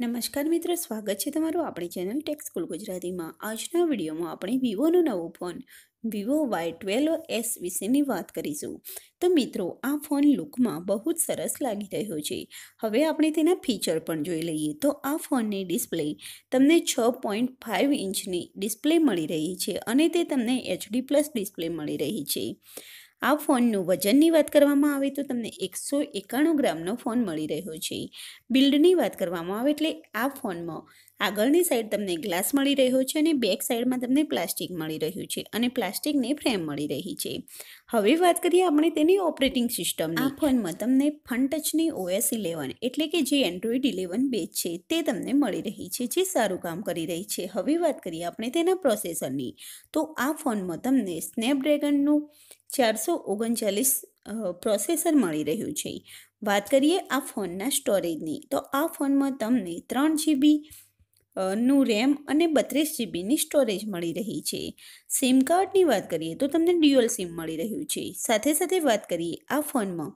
નમસ્કાર મિત્રો સ્વાગત છે તમારું આપણી ચેનલ ટેક્સ સ્કૂલ ગુજરાતીમાં આજના વિડીયોમાં આપણે વિવોનો નવો phone Vivo Y twelve S વિશેની વાત કરીશું તો મિત્રો આ ફોન લુકમાં બહુ જ સરસ લાગી રહ્યો છે હવે આપણે તેના ફીચર પણ જોઈ લઈએ તો આ ફોનની ડિસ્પ્લે તમને છ પોઈન્ટ ફાઇવ ઇંચની ડિસ્પ્લે મળી રહી છે અને તે તમને એચડી પ્લસ ડિસ્પ્લે મળી રહી છે આ ફોનનું વજનની વાત કરવામાં આવે તો તમને એકસો એકાણું ગ્રામનો ફોન મળી રહ્યો છે બિલ્ડની વાત કરવામાં આવે એટલે આ ફોનમાં આગળની સાઈડ તમને ગ્લાસ મળી રહ્યો છે અને બેક સાઈડમાં તમને પ્લાસ્ટિક મળી રહ્યું છે અને પ્લાસ્ટિકની ફ્રેમ મળી રહી છે હવે વાત કરીએ આપણે તેની ઓપરેટિંગ સિસ્ટમ આ ફોનમાં તમને ફન ટચની ઓએસ ઇલેવન એટલે કે જે એન્ડ્રોઈડ ઇલેવન બેચ છે તે તમને મળી રહી છે જે સારું કામ કરી રહી છે હવે વાત કરીએ આપણે તેના પ્રોસેસરની તો આ ફોનમાં તમને સ્નેપડ્રેગનનું ચારસો ઓગણચાલીસ પ્રોસેસર મળી રહ્યું છે વાત કરીએ આ ફોનના સ્ટોરેજની તો આ ફોનમાં તમને ત્રણ જીબી નું રેમ અને બત્રીસ જીબીની સ્ટોરેજ મળી રહી છે સિમ કાર્ડની વાત કરીએ તો તમને ડ્યુઅલ સિમ મળી રહ્યું છે સાથે સાથે વાત કરીએ આ ફોનમાં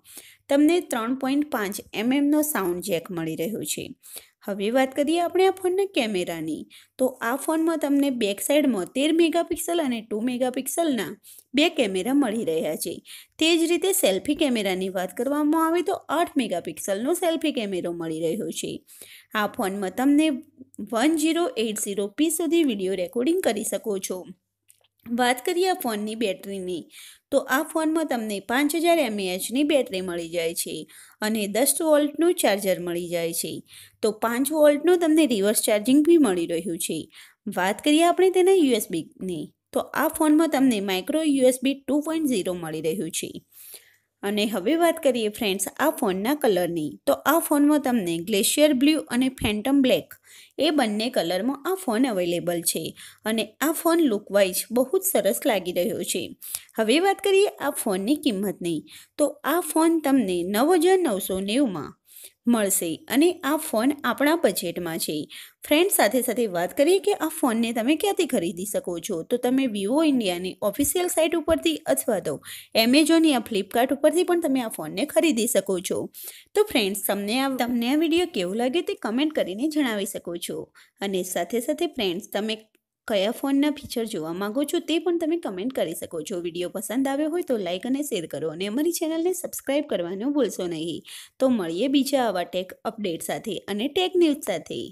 તમને ત્રણ પોઈન્ટ પાંચ એમએમનો સાઉન્ડ જેક મળી રહ્યો છે હવે વાત કરીએ આપણે આ ફોનના કેમેરાની તો આ ફોનમાં તમને બેક સાઈડમાં તેર મેગાપિક્સલ અને ટુ મેગાપિક્સલના બે કેમેરા મળી રહ્યા છે તે જ રીતે સેલ્ફી કેમેરાની વાત કરવામાં આવે તો આઠ મેગાપિક્સલનો સેલ્ફી કેમેરો મળી રહ્યો છે આ ફોનમાં તમને one zero eight zero P સુધી વિડીયો રેકોર્ડિંગ કરી શકો છો વાત કરીએ આ ફોનની બેટરીની તો આ ફોનમાં તમને પાંચ હજાર એમએએચની બેટરી મળી જાય છે અને દસ વોલ્ટનું ચાર્જર મળી જાય છે તો પાંચ વોલ્ટનું તમને રિવર્સ ચાર્જિંગ બી મળી રહ્યું છે વાત કરીએ આપણે તેના યુએસબીની તો આ ફોનમાં તમને micro USB two point zero મળી રહ્યું છે અને હવે વાત કરીએ ફ્રેન્ડ્સ આ ફોનના કલરની તો આ ફોનમાં તમને ગ્લેશિયર બ્લ્યુ અને ફેન્ટમ બ્લેક એ બંને કલરમાં આ ફોન અવેલેબલ છે અને આ ફોન લુકવાઇઝ બહુ જ સરસ લાગી રહ્યો છે હવે વાત કરીએ આ ફોનની કિંમતની તો આ ફોન તમને નવ હજાર નવસો નેવુંમાં મળશે અને આ ફોન આપણા બજેટમાં છે ફ્રેન્ડ સાથે સાથે વાત કરીએ કે આ ફોનને તમે ક્યાંથી ખરીદી શકો છો તો તમે વિવો ઇન્ડિયાની ઓફિશિયલ સાઇટ ઉપરથી અથવા તો એમેઝોન યા ફ્લિપકાર્ટ ઉપરથી પણ તમે આ ફોનને ખરીદી શકો છો તો ફ્રેન્ડ્સ તમને આ તમને આ વિડીયો કેવો લાગે તે કમેન્ટ કરીને જણાવી શકો છો અને સાથે સાથે ફ્રેન્ડ્સ તમે કયા ફોનના ફીચર જોવા માંગો છો તે પણ તમે કમેન્ટ કરી શકો છો વિડીયો પસંદ આવ્યો હોય તો લાઇક અને શેર કરો અને અમારી ચેનલને સબસ્ક્રાઇબ કરવાનું ભૂલશો નહીં તો મળીએ બીજા આવા ટેક અપડેટ સાથે અને ટેક ન્યૂઝ સાથે